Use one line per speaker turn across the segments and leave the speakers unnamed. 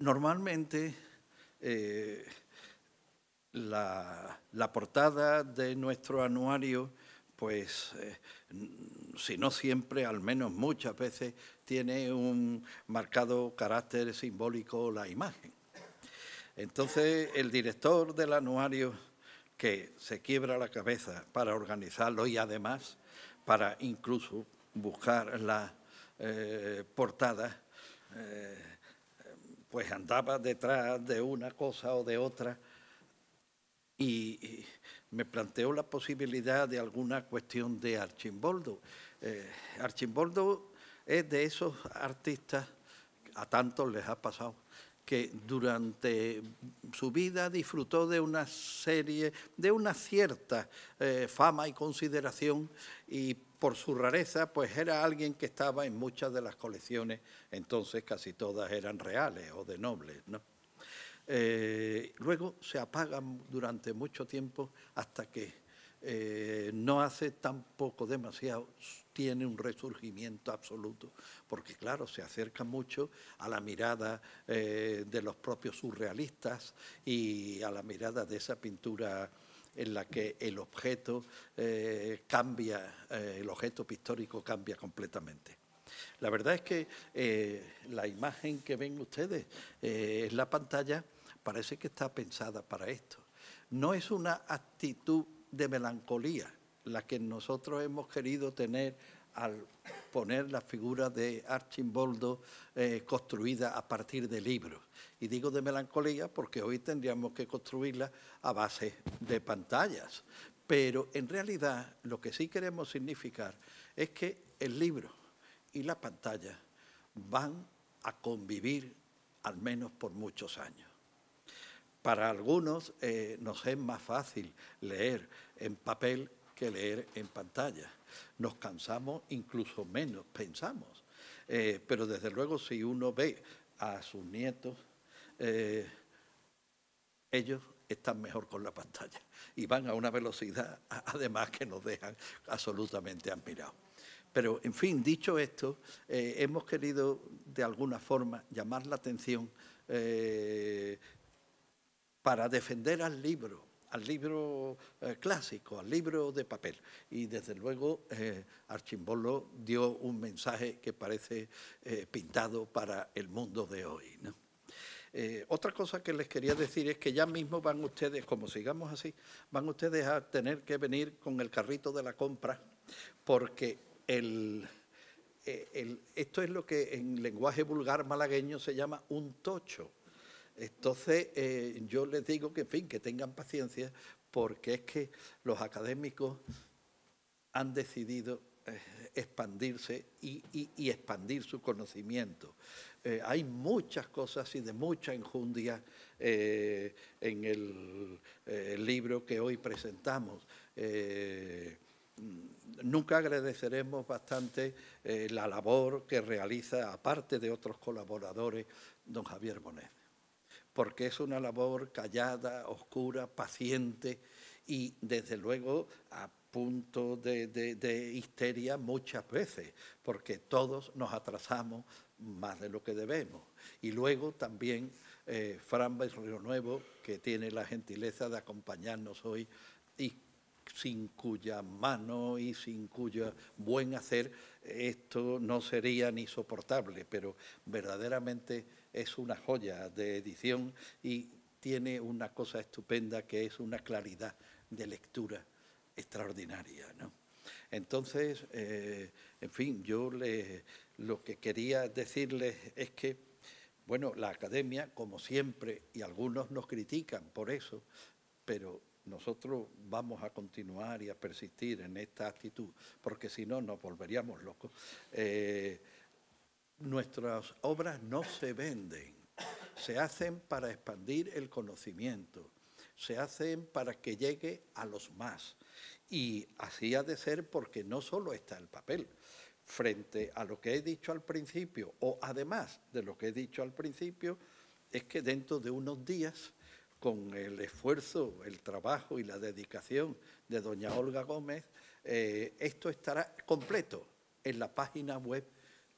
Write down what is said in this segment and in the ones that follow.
Normalmente eh,
la, portada de nuestro anuario, pues eh, si no siempre, al menos muchas veces, tiene un marcado carácter simbólico la imagen. Entonces el director del anuario que se quiebra la cabeza para organizarlo y además para incluso buscar la eh, portada, pues andaba detrás de una cosa o de otra y, me planteó la posibilidad de alguna cuestión de Archimboldo. Eh, Archimboldo es de esos artistas, a tantos les ha pasado, que durante su vida disfrutó de una serie, de una cierta eh, fama y consideración y por su rareza, pues era alguien que estaba en muchas de las colecciones, entonces casi todas eran reales o de nobles. Eh, luego se apagan durante mucho tiempo hasta que eh, no hace tampoco demasiado, tiene un resurgimiento absoluto, porque claro, se acerca mucho a la mirada eh, de los propios surrealistas y a la mirada de esa pintura en la que el objeto eh, cambia, eh, el objeto pictórico cambia completamente. La verdad es que eh, la imagen que ven ustedes en la pantalla parece que está pensada para esto. No es una actitud de melancolía la que nosotros hemos querido tener al poner la figura de Archimboldo eh, construida a partir de libros. Y digo de melancolía porque hoy tendríamos que construirla a base de pantallas. Pero en realidad lo que sí queremos significar es que el libro y la pantalla van a convivir al menos por muchos años. Para algunos eh, nos es más fácil leer en papel que leer en pantalla. Nos cansamos incluso menos, pensamos. Eh, pero desde luego si uno ve a sus nietos, eh, ellos están mejor con la pantalla y van a una velocidad además que nos dejan absolutamente admirados. Pero, en fin, dicho esto, eh, hemos querido de alguna forma llamar la atención para defender al libro, al libro eh, clásico, al libro de papel. Y desde luego eh, Archimbolo dio un mensaje que parece eh, pintado para el mundo de hoy. otra cosa que les quería decir es que ya mismo van ustedes, como sigamos así, van ustedes a tener que venir con el carrito de la compra porque el, esto es lo que en lenguaje vulgar malagueño se llama un tocho entonces, eh, yo les digo que, en fin, que tengan paciencia, porque es que los académicos han decidido eh, expandirse y, expandir su conocimiento. Eh, hay muchas cosas y de mucha enjundia en el, el, libro que hoy presentamos. nunca agradeceremos bastante la labor que realiza, aparte de otros colaboradores, don Javier Bonet porque es una labor callada, oscura, paciente y desde luego a punto de, histeria muchas veces, porque todos nos atrasamos más de lo que debemos. Y luego también eh, Fran Río Nuevo, que tiene la gentileza de acompañarnos hoy y sin cuya mano y sin cuyo buen hacer esto no sería ni soportable, pero verdaderamente es una joya de edición y tiene una cosa estupenda que es una claridad de lectura extraordinaria. ¿no? Entonces, eh, en fin, yo lo que quería decirles es que, bueno, la academia, como siempre, y algunos nos critican por eso, pero nosotros vamos a continuar y a persistir en esta actitud, porque si no nos volveríamos locos. Eh, nuestras obras no se venden, se hacen para expandir el conocimiento, se hacen para que llegue a los más. Y así ha de ser porque no solo está el papel, frente a lo que he dicho al principio, o además de lo que he dicho al principio, es que dentro de unos días, con el esfuerzo, el trabajo y la dedicación de doña Olga Gómez, eh, esto estará completo en la página web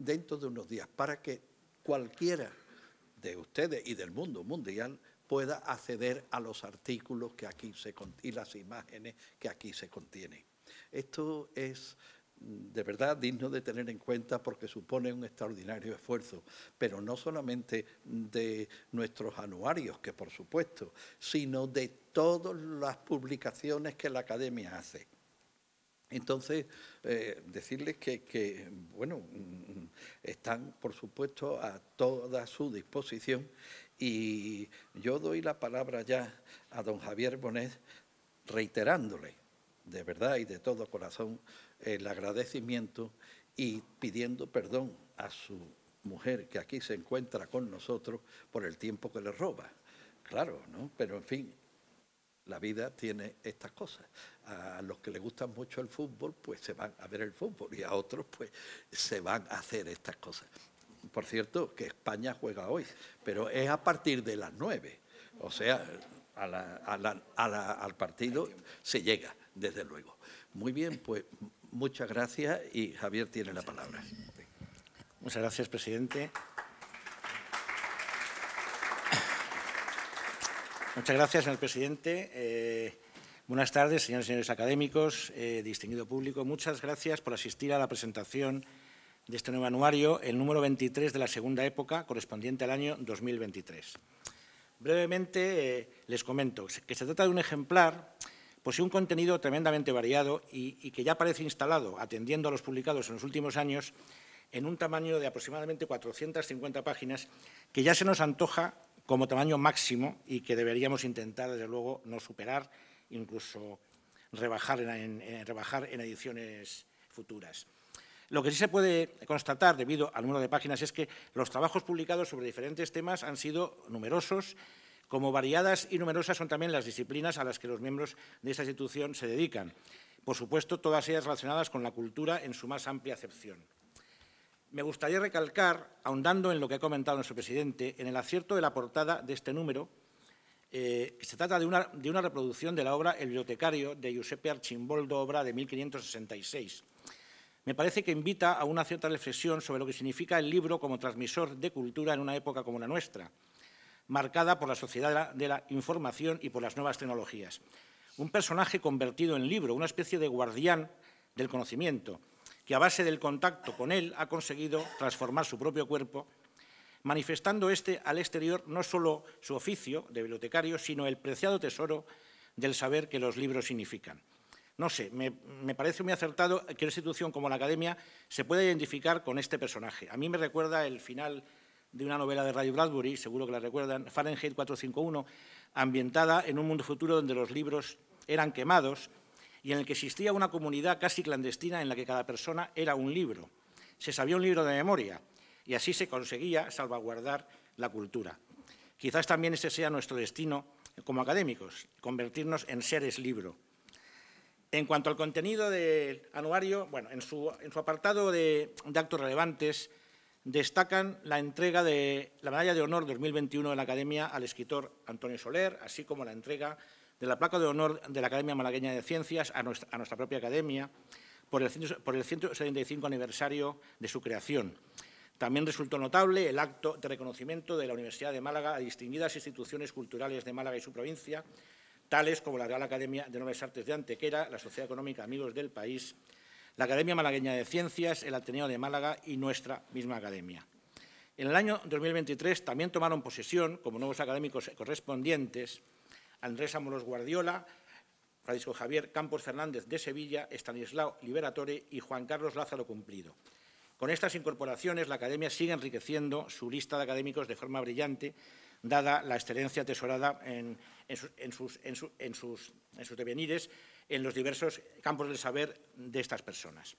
dentro de unos días para que cualquiera de ustedes y del mundo mundial pueda acceder a los artículos que aquí se y las imágenes que aquí se contienen. Esto es mm, de verdad digno de tener en cuenta porque supone un extraordinario esfuerzo, pero no solamente de nuestros anuarios, que por supuesto, sino de todas las publicaciones que la Academia hace. Entonces, eh, decirles que, bueno, mm, están, por supuesto, a toda su disposición y yo doy la palabra ya a don Javier Bonet reiterándole, de verdad y de todo corazón, el agradecimiento y pidiendo perdón a su mujer que aquí se encuentra con nosotros por el tiempo que le roba. Claro, ¿no? Pero, en fin, la vida tiene estas cosas a los que les gusta mucho el fútbol, pues se van a ver el fútbol y a otros, pues se van a hacer estas cosas. Por cierto, que España juega hoy, pero es a partir de las nueve. o sea, al partido se llega, desde luego. Muy bien, pues muchas gracias y Javier tiene la palabra.
Muchas gracias, presidente. Muchas gracias, señor presidente. Eh, Buenas tardes, señores y señores académicos, eh, distinguido público. Muchas gracias por asistir a la presentación de este nuevo anuario, el número 23 de la segunda época, correspondiente al año 2023. Brevemente eh, les comento que se trata de un ejemplar, posee pues un contenido tremendamente variado y, y que ya parece instalado, atendiendo a los publicados en los últimos años, en un tamaño de aproximadamente 450 páginas, que ya se nos antoja como tamaño máximo y que deberíamos intentar, desde luego, no superar incluso rebajar en, ediciones futuras. Lo que sí se puede constatar, debido al número de páginas, es que los trabajos publicados sobre diferentes temas han sido numerosos, como variadas y numerosas son también las disciplinas a las que los miembros de esta institución se dedican. Por supuesto, todas ellas relacionadas con la cultura en su más amplia acepción. Me gustaría recalcar, ahondando en lo que ha comentado nuestro presidente, en el acierto de la portada de este número, eh, se trata de una, reproducción de la obra El bibliotecario de Giuseppe Archimboldo, obra de 1566. Me parece que invita a una cierta reflexión sobre lo que significa el libro como transmisor de cultura en una época como la nuestra, marcada por la sociedad de la información y por las nuevas tecnologías. Un personaje convertido en libro, una especie de guardián del conocimiento, que a base del contacto con él ha conseguido transformar su propio cuerpo manifestando este al exterior no solo su oficio de bibliotecario, sino el preciado tesoro del saber que los libros significan. No sé, me, parece muy acertado que una institución como la Academia se pueda identificar con este personaje. A mí me recuerda el final de una novela de Radio Bradbury, seguro que la recuerdan, Fahrenheit 451, ambientada en un mundo futuro donde los libros eran quemados y en el que existía una comunidad casi clandestina en la que cada persona era un libro. Se sabía un libro de memoria, y así se conseguía salvaguardar la cultura. Quizás también ese sea nuestro destino como académicos, convertirnos en seres libro. En cuanto al contenido del anuario, bueno, en su, apartado de, actos relevantes destacan la entrega de la Medalla de Honor 2021 de la Academia al escritor Antonio Soler, así como la entrega de la Placa de Honor de la Academia Malagueña de Ciencias a nuestra, propia academia por el, por el 175 aniversario de su creación. También resultó notable el acto de reconocimiento de la Universidad de Málaga a distinguidas instituciones culturales de Málaga y su provincia, tales como la Real Academia de Nuevas Artes de Antequera, la Sociedad Económica Amigos del País, la Academia Malagueña de Ciencias, el Ateneo de Málaga y nuestra misma academia. En el año 2023 también tomaron posesión, como nuevos académicos correspondientes, Andrés Amolos Guardiola, Francisco Javier Campos Fernández de Sevilla, Estanislao Liberatore y Juan Carlos Lázaro Cumplido. Con estas incorporaciones, la Academia sigue enriqueciendo su lista de académicos de forma brillante, dada la excelencia atesorada en, sus, en, en sus devenires en los diversos campos del saber de estas personas.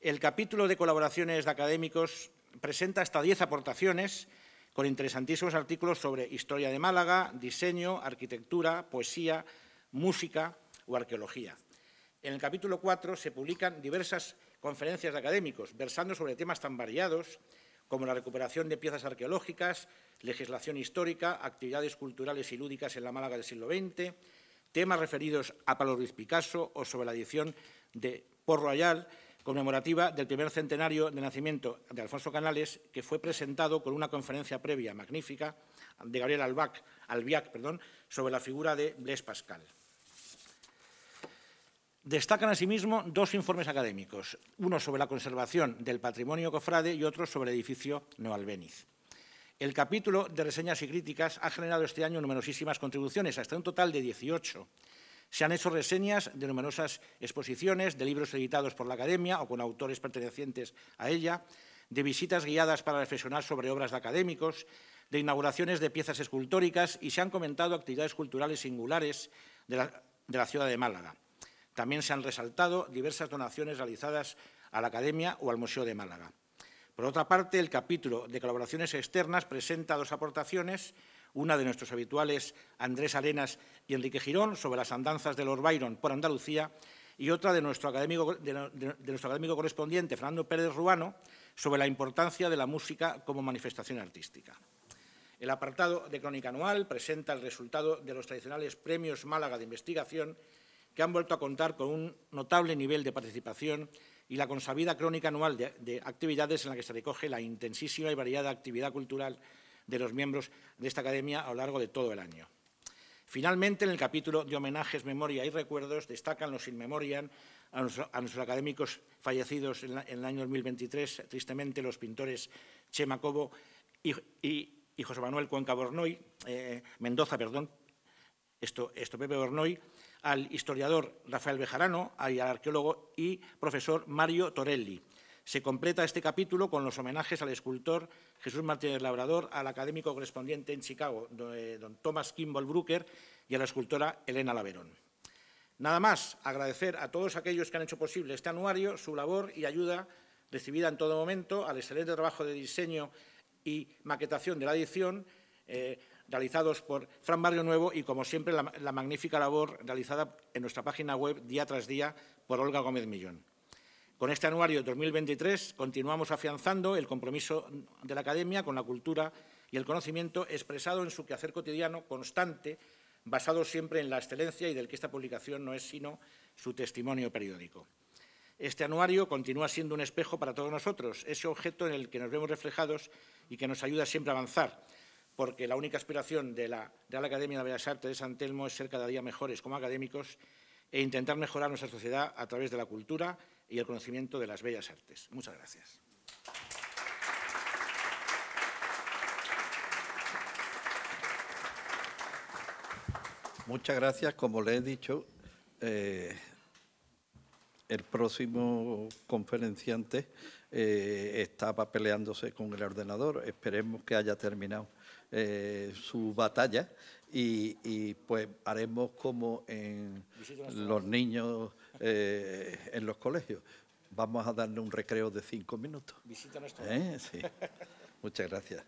El capítulo de colaboraciones de académicos presenta hasta 10 aportaciones con interesantísimos artículos sobre historia de Málaga, diseño, arquitectura, poesía, música o arqueología. En el capítulo 4 se publican diversas conferencias de académicos, versando sobre temas tan variados como la recuperación de piezas arqueológicas, legislación histórica, actividades culturales y lúdicas en la Málaga del siglo XX, temas referidos a Pablo Ruiz Picasso o sobre la edición de Porro Royal, conmemorativa del primer centenario de nacimiento de Alfonso Canales, que fue presentado con una conferencia previa magnífica de Gabriel Albiac perdón, sobre la figura de Blaise Pascal. Destacan asimismo dos informes académicos, uno sobre la conservación del patrimonio cofrade y otro sobre el edificio Noalbéniz. El capítulo de reseñas y críticas ha generado este año numerosísimas contribuciones, hasta un total de 18. Se han hecho reseñas de numerosas exposiciones, de libros editados por la Academia o con autores pertenecientes a ella, de visitas guiadas para reflexionar sobre obras de académicos, de inauguraciones de piezas escultóricas y se han comentado actividades culturales singulares de la ciudad de Málaga. También se han resaltado diversas donaciones realizadas a la Academia o al Museo de Málaga. Por otra parte, el capítulo de colaboraciones externas presenta dos aportaciones, una de nuestros habituales Andrés Arenas y Enrique Girón sobre las andanzas de Lord Byron por Andalucía y otra de nuestro académico, correspondiente, Fernando Pérez Ruano, sobre la importancia de la música como manifestación artística. El apartado de Crónica Anual presenta el resultado de los tradicionales premios Málaga de Investigación que han vuelto a contar con un notable nivel de participación y la consabida crónica anual de, actividades en la que se recoge la intensísima y variada actividad cultural de los miembros de esta academia a lo largo de todo el año. Finalmente, en el capítulo de homenajes, memoria y recuerdos, destacan los in memoriam a, nuestros académicos fallecidos en, el año 2023, tristemente los pintores Chema Cobo y, José Manuel Cuenca Bornoy, eh, Mendoza, perdón, esto, esto Pepe Bornoy, al historiador Rafael Bejarano y al arqueólogo y profesor Mario Torelli. Se completa este capítulo con los homenajes al escultor Jesús Martínez Labrador, al académico correspondiente en Chicago, eh, don Thomas Kimball Brooker, y a la escultora Elena Laverón. Nada más, agradecer a todos aquellos que han hecho posible este anuario, su labor y ayuda recibida en todo momento, al excelente trabajo de diseño y maquetación de la edición, eh, realizados por Fran Barrio Nuevo y, como siempre, la, magnífica labor realizada en nuestra página web día tras día por Olga Gómez Millón. Con este anuario 2023 continuamos afianzando el compromiso de la Academia con la cultura y el conocimiento expresado en su quehacer cotidiano constante, basado siempre en la excelencia y del que esta publicación no es sino su testimonio periódico. Este anuario continúa siendo un espejo para todos nosotros, ese objeto en el que nos vemos reflejados y que nos ayuda siempre a avanzar, porque la única aspiración de la Academia de Bellas Artes de San Telmo es ser cada día mejores como académicos e intentar mejorar nuestra sociedad a través de la cultura y el conocimiento de las bellas artes. Muchas gracias.
Muchas gracias. Como le he dicho, eh, el próximo conferenciante eh, estaba peleándose con el ordenador. Esperemos que haya terminado eh, su batalla y, pues haremos como en los niños eh, en los colegios. Vamos a darle un recreo de cinco minutos. ¿Eh? Muchas gracias.